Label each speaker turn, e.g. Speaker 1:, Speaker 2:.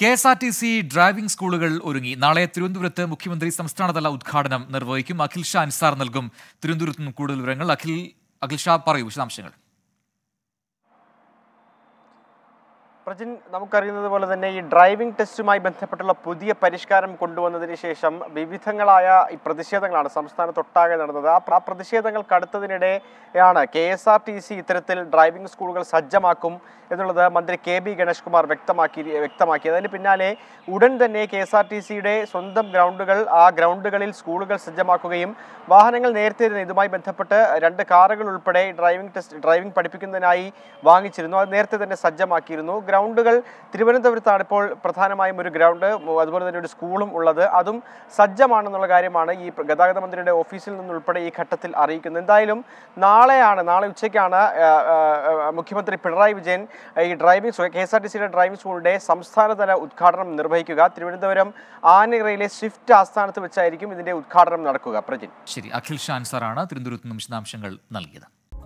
Speaker 1: K S R T C driving സ്കൂളുകൾ ഒരുങ്ങി നാളെ തിരുവനന്തപുരത്ത് മുഖ്യമന്ത്രി സംസ്ഥാനതല ഉദ്ഘാടനം നിർവഹിക്കും അഖിൽ ഷാ അൻസാർ നൽകും തിരുവനന്തപുരത്ത് നിന്ന് കൂടുതൽ വിവരങ്ങൾ അഖിൽ അഖിൽ ഷാ പറയൂ വിശദാംശങ്ങൾ
Speaker 2: പ്രജിൻ നമുക്കറിയുന്നത് പോലെ തന്നെ ഈ ഡ്രൈവിംഗ് ടെസ്റ്റുമായി ബന്ധപ്പെട്ടുള്ള പുതിയ പരിഷ്കാരം കൊണ്ടുവന്നതിന് ശേഷം വിവിധങ്ങളായ ഈ പ്രതിഷേധങ്ങളാണ് സംസ്ഥാനത്തൊട്ടാകെ നടന്നത് ആ പ്രതിഷേധങ്ങൾ കടുത്തതിനിടെയാണ് K S R T C ഇത്തരത്തിൽ ഡ്രൈവിംഗ് സ്കൂളുകൾ സജ്ജമാക്കും എന്നുള്ളത് മന്ത്രി കെ ബി ഗണേഷ് കുമാർ വ്യക്തമാക്കി വ്യക്തമാക്കി അതിന് പിന്നാലെ ഉടൻ തന്നെ കെ എസ് ആർ ടി സിയുടെ സ്വന്തം ഗ്രൗണ്ടുകൾ ആ ഗ്രൗണ്ടുകളിൽ സ്കൂളുകൾ സജ്ജമാക്കുകയും വാഹനങ്ങൾ നേരത്തെ ഇതുമായി ബന്ധപ്പെട്ട് രണ്ട് കാറുകൾ ഉൾപ്പെടെ ഡ്രൈവിംഗ് ടെസ്റ്റ് ഡ്രൈവിംഗ് പഠിപ്പിക്കുന്നതിനായി വാങ്ങിച്ചിരുന്നു അത് നേരത്തെ തന്നെ സജ്ജമാക്കിയിരുന്നു ഗ്രൗണ്ടുകൾ തിരുവനന്തപുരത്താണ് ഇപ്പോൾ പ്രധാനമായും ഒരു ഗ്രൗണ്ട് അതുപോലെ തന്നെ ഒരു സ്കൂളും ഉള്ളത് അതും സജ്ജമാണെന്നുള്ള കാര്യമാണ് ഈ ഗതാഗത മന്ത്രിയുടെ ഓഫീസിൽ നിന്നുൾപ്പെടെ ഈ ഘട്ടത്തിൽ അറിയിക്കുന്നത് എന്തായാലും നാളെയാണ് നാളെ ഉച്ചയ്ക്കാണ് മുഖ്യമന്ത്രി പിണറായി വിജയൻ ഈ driving school K S R T സിയുടെ ഡ്രൈവിംഗ് സ്കൂളിൻ്റെ സംസ്ഥാനതല ഉദ്ഘാടനം നിർവഹിക്കുക തിരുവനന്തപുരം ആനയിറയിലെ സ്വിഫ്റ്റ് ആസ്ഥാനത്ത് വെച്ചായിരിക്കും ഇതിൻ്റെ ഉദ്ഘാടനം നടക്കുക പ്രജിൻ
Speaker 1: ശരി അഖിൽ ഷാൻ സാറാണ് തിരുവനന്തപുരത്ത് നിന്നും വിശദാംശങ്ങൾ നൽകിയത്